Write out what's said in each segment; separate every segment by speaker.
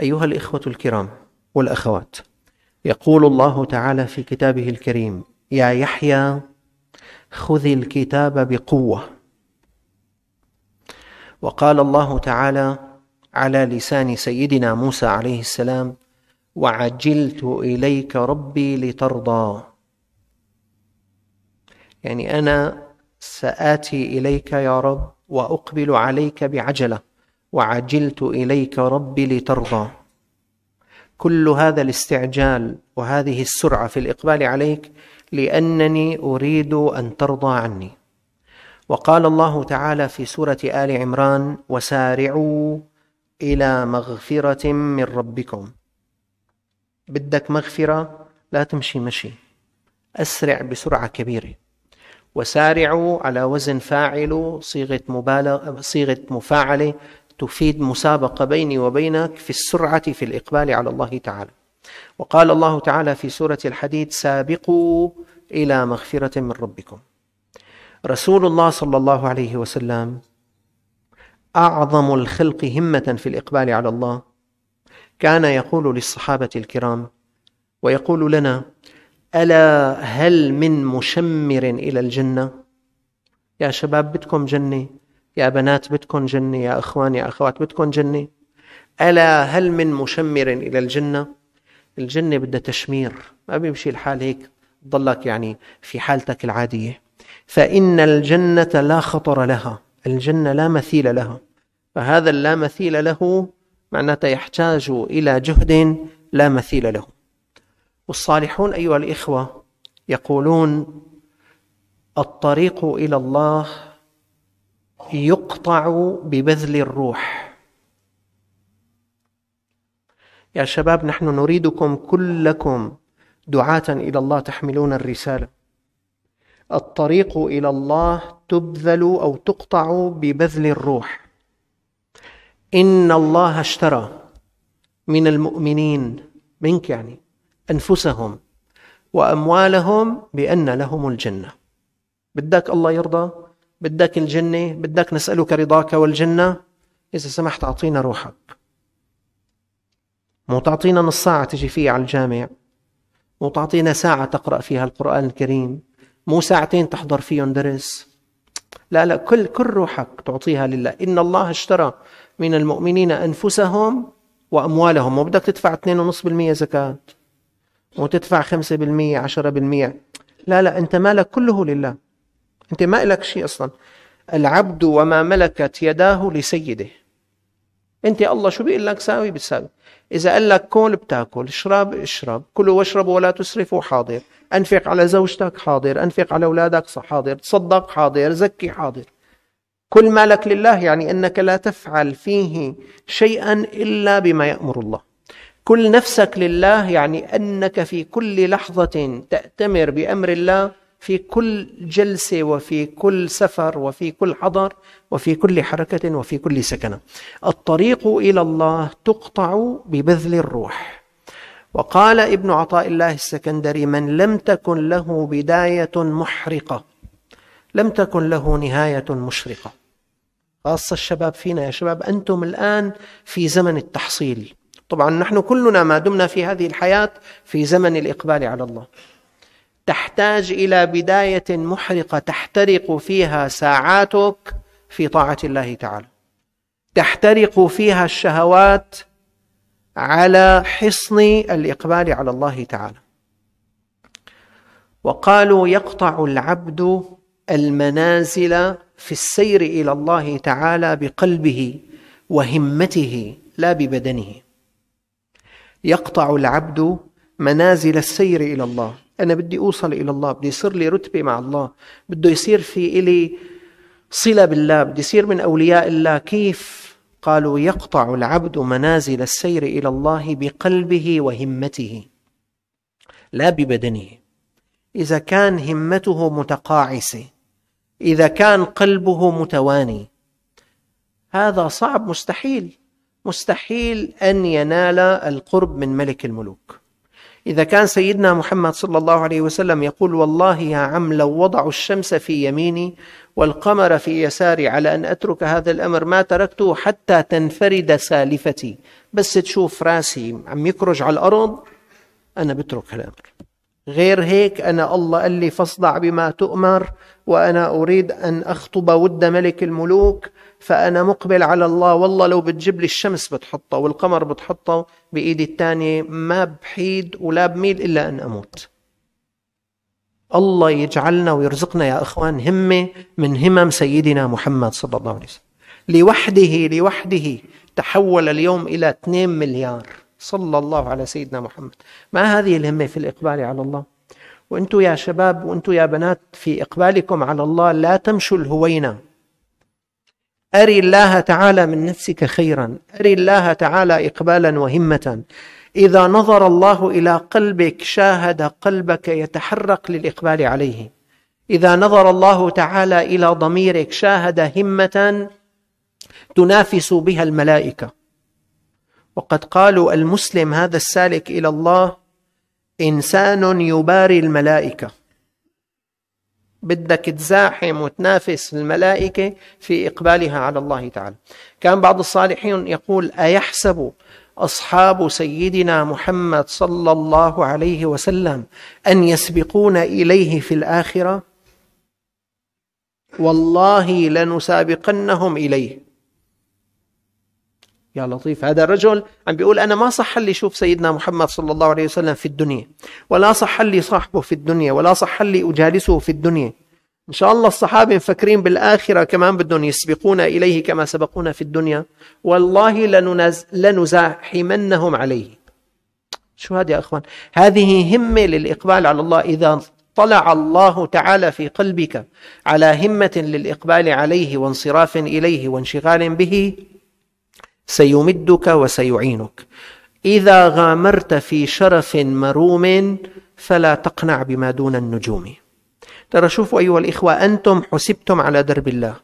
Speaker 1: ايها الاخوه الكرام والاخوات يقول الله تعالى في كتابه الكريم يا يحيى خذ الكتاب بقوه وقال الله تعالى على لسان سيدنا موسى عليه السلام وعجلت اليك ربي لترضى يعني انا ساتي اليك يا رب واقبل عليك بعجله وعجلت اليك ربي لترضى كل هذا الاستعجال وهذه السرعه في الاقبال عليك لانني اريد ان ترضى عني وقال الله تعالى في سوره ال عمران وسارعوا الى مغفره من ربكم بدك مغفره لا تمشي مشي اسرع بسرعه كبيره وسارعوا على وزن فاعل صيغه مبالغه صيغه مفاعله تفيد مسابقه بيني وبينك في السرعه في الاقبال على الله تعالى وقال الله تعالى في سوره الحديد سابقوا الى مغفره من ربكم رسول الله صلى الله عليه وسلم اعظم الخلق همه في الاقبال على الله كان يقول للصحابه الكرام ويقول لنا الا هل من مشمر الى الجنه يا شباب بدكم جنه يا بنات بدكم جنة يا إخوان يا أخوات بدكم جنة ألا هل من مشمر إلى الجنة الجنة بدها تشمير ما بيمشي الحال هيك تضلك يعني في حالتك العادية فإن الجنة لا خطر لها الجنة لا مثيل لها فهذا اللا مثيل له معناته يحتاج إلى جهد لا مثيل له والصالحون أيها الإخوة يقولون الطريق إلى الله يقطع ببذل الروح يا شباب نحن نريدكم كلكم دعاة إلى الله تحملون الرسالة الطريق إلى الله تبذل أو تقطع ببذل الروح إن الله اشترى من المؤمنين منك يعني أنفسهم وأموالهم بأن لهم الجنة بدك الله يرضى بدك الجنة بدك نسألك رضاك والجنة إذا سمحت أعطينا روحك مو تعطينا نص ساعة تجي فيها على الجامع مو تعطينا ساعة تقرأ فيها القرآن الكريم مو ساعتين تحضر فيهم درس لا لا كل كل روحك تعطيها لله إن الله اشترى من المؤمنين أنفسهم وأموالهم مو بدك تدفع 2.5% زكاة وتدفع 5% 10% لا لا أنت مالك كله لله أنت ما إلك شيء أصلا العبد وما ملكت يداه لسيده أنت الله شو بيقول لك ساوي بتساوي إذا قال لك كل بتاكل اشرب اشرب كلوا واشربوا ولا تسرفوا حاضر أنفق على زوجتك حاضر أنفق على أولادك حاضر تصدق حاضر زكي حاضر كل مالك لله يعني أنك لا تفعل فيه شيئا إلا بما يأمر الله كل نفسك لله يعني أنك في كل لحظة تأتمر بأمر الله في كل جلسة وفي كل سفر وفي كل حضر وفي كل حركة وفي كل سكنة الطريق إلى الله تقطع ببذل الروح وقال ابن عطاء الله السكندري من لم تكن له بداية محرقة لم تكن له نهاية مشرقة خاصة الشباب فينا يا شباب أنتم الآن في زمن التحصيل طبعا نحن كلنا ما دمنا في هذه الحياة في زمن الإقبال على الله تحتاج الى بدايه محرقه تحترق فيها ساعاتك في طاعه الله تعالى تحترق فيها الشهوات على حصن الاقبال على الله تعالى وقالوا يقطع العبد المنازل في السير الى الله تعالى بقلبه وهمته لا ببدنه يقطع العبد منازل السير إلى الله أنا بدي أوصل إلى الله بدي يصير لي رتبة مع الله بده يصير في إلي صلة بالله بدي يصير من أولياء الله كيف قالوا يقطع العبد منازل السير إلى الله بقلبه وهمته لا ببدنه إذا كان همته متقاعسة إذا كان قلبه متواني هذا صعب مستحيل مستحيل أن ينال القرب من ملك الملوك إذا كان سيدنا محمد صلى الله عليه وسلم يقول والله يا عم لو وضعوا الشمس في يميني والقمر في يساري على أن أترك هذا الأمر ما تركته حتى تنفرد سالفتي بس تشوف راسي عم يكرج على الأرض أنا بترك الأمر غير هيك أنا الله قال لي فاصدع بما تؤمر وأنا أريد أن أخطب ود ملك الملوك فأنا مقبل على الله والله لو بتجيب لي الشمس بتحطها والقمر بتحطها بإيدي الثانية ما بحيد ولا بميل إلا أن أموت الله يجعلنا ويرزقنا يا إخوان همة من همم سيدنا محمد صلى الله عليه وسلم لوحده لوحده تحول اليوم إلى 2 مليار صلى الله على سيدنا محمد ما هذه الهمة في الإقبال على الله وأنتم يا شباب وأنتم يا بنات في إقبالكم على الله لا تمشوا الهوينة أري الله تعالى من نفسك خيرا أري الله تعالى إقبالا وهمة إذا نظر الله إلى قلبك شاهد قلبك يتحرك للإقبال عليه إذا نظر الله تعالى إلى ضميرك شاهد همة تنافس بها الملائكة وقد قالوا المسلم هذا السالك الى الله انسان يباري الملائكه بدك تزاحم وتنافس الملائكه في اقبالها على الله تعالى كان بعض الصالحين يقول ايحسب اصحاب سيدنا محمد صلى الله عليه وسلم ان يسبقون اليه في الاخره والله لنسابقنهم اليه يا لطيف هذا الرجل عم بيقول أنا ما صح لي شوف سيدنا محمد صلى الله عليه وسلم في الدنيا ولا صح لي صاحبه في الدنيا ولا صح لي أجالسه في الدنيا إن شاء الله الصحابة مفكرين بالآخرة كمان بدهم يسبقونا إليه كما سبقونا في الدنيا والله لننز... لنزاحمنهم عليه شو هذا يا أخوان هذه همة للإقبال على الله إذا اطلع الله تعالى في قلبك على همة للإقبال عليه وانصراف إليه وانشغال به سيمدك وسيعينك إذا غامرت في شرف مروم فلا تقنع بما دون النجوم ترى شوفوا أيها الإخوة أنتم حسبتم على درب الله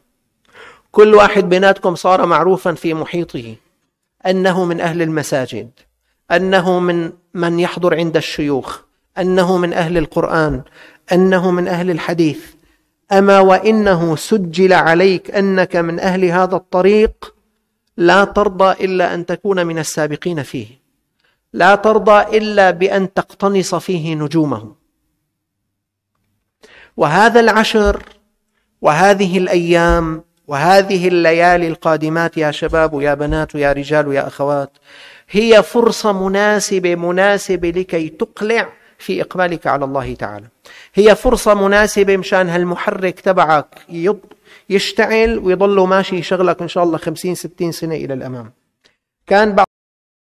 Speaker 1: كل واحد بيناتكم صار معروفا في محيطه أنه من أهل المساجد أنه من من يحضر عند الشيوخ أنه من أهل القرآن أنه من أهل الحديث أما وإنه سجل عليك أنك من أهل هذا الطريق لا ترضى الا ان تكون من السابقين فيه لا ترضى الا بان تقتنص فيه نجومه وهذا العشر وهذه الايام وهذه الليالي القادمات يا شباب ويا بنات ويا رجال ويا اخوات هي فرصه مناسبه مناسبه لكي تقلع في إقبالك على الله تعالى هي فرصة مناسبة مشان هالمحرك تبعك يشتعل ويضل ماشي شغلك إن شاء الله خمسين ستين سنة إلى الأمام كان بعض